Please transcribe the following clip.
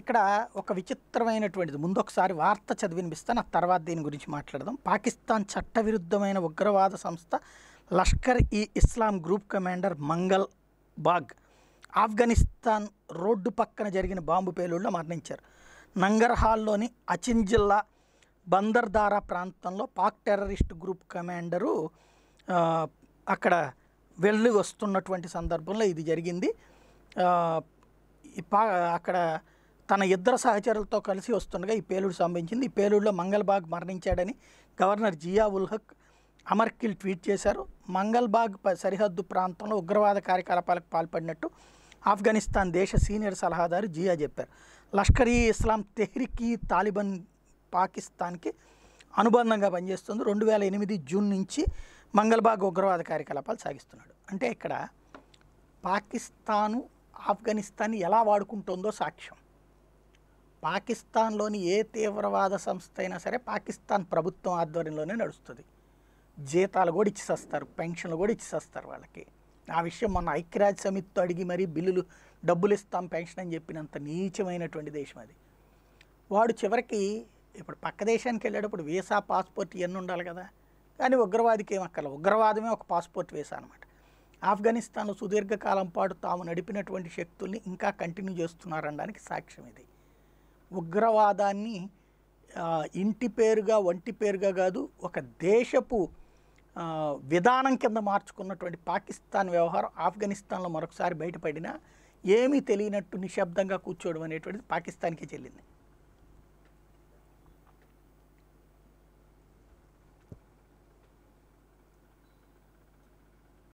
ఇక్కడ ఒక విచిత్రమైనటువంటిది ముందు ఒకసారి వార్త చదివినిపిస్తాను ఆ తర్వాత దీని గురించి మాట్లాడదాం పాకిస్తాన్ చట్టవిరుద్ధమైన ఉగ్రవాద సంస్థ లష్కర్ ఈ ఇస్లాం గ్రూప్ కమాండర్ మంగల్ బాగ్ ఆఫ్ఘనిస్తాన్ రోడ్డు పక్కన జరిగిన బాంబు పేలుళ్ళలో మరణించారు నంగర్హాల్లోని అచిన్ జిల్లా బందర్దారా ప్రాంతంలో పాక్ టెర్రరిస్ట్ గ్రూప్ కమాండరు అక్కడ వెళ్ళి వస్తున్నటువంటి సందర్భంలో ఇది జరిగింది పా అక్కడ తన ఇద్దరు సహచరులతో కలిసి వస్తుండగా ఈ పేలుడు సంభవించింది ఈ పేలుడులో మంగల్బాగ్ మరణించాడని గవర్నర్ జియా ఉల్ హక్ అమర్కిల్ ట్వీట్ చేశారు మంగల్బాగ్ సరిహద్దు ప్రాంతంలో ఉగ్రవాద కార్యకలాపాలకు పాల్పడినట్టు ఆఫ్ఘనిస్తాన్ దేశ సీనియర్ సలహాదారు జియా చెప్పారు లష్కర్ ఈ ఇస్లాం తెహ్రికీ తాలిబాన్ పాకిస్తాన్కి అనుబంధంగా పనిచేస్తుంది రెండు వేల ఎనిమిది జూన్ నుంచి మంగల్బాగ్ ఉగ్రవాద కార్యకలాపాలు సాగిస్తున్నాడు అంటే ఇక్కడ పాకిస్తాను ఆఫ్ఘనిస్తాన్ ఎలా వాడుకుంటుందో సాక్ష్యం పాకిస్తాన్లోని ఏ తీవ్రవాద సంస్థ అయినా సరే పాకిస్తాన్ ప్రభుత్వం ఆధ్వర్యంలోనే నడుస్తుంది జీతాలు కూడా ఇచ్చేస్తారు పెన్షన్లు కూడా ఇచ్చేస్తారు వాళ్ళకి ఆ విషయం మొన్న ఐక్యరాజ్య సమితితో అడిగి మరీ బిల్లులు డబ్బులు ఇస్తాం పెన్షన్ అని చెప్పినంత నీచమైనటువంటి దేశం అది వాడు చివరికి ఇప్పుడు పక్క దేశానికి వెళ్ళేటప్పుడు వీసా పాస్పోర్ట్ ఇవన్నీ ఉండాలి కదా కానీ ఉగ్రవాదికి ఏమక్కర్లేదు ఉగ్రవాదమే ఒక పాస్పోర్ట్ వేసా అనమాట ఆఫ్ఘనిస్తాన్లో సుదీర్ఘకాలం పాటు తాము నడిపినటువంటి శక్తుల్ని ఇంకా కంటిన్యూ చేస్తున్నారనడానికి సాక్ష్యం ఇది ఉగ్రవాదాన్ని ఇంటి పేరుగా ఒంటి పేరుగా కాదు ఒక దేశపు విధానం కింద మార్చుకున్నటువంటి పాకిస్తాన్ వ్యవహారం ఆఫ్ఘనిస్తాన్లో మరొకసారి బయటపడినా ఏమీ తెలియనట్టు నిశ్శబ్దంగా కూర్చోవడం అనేటువంటిది పాకిస్తాన్కే చెల్లింది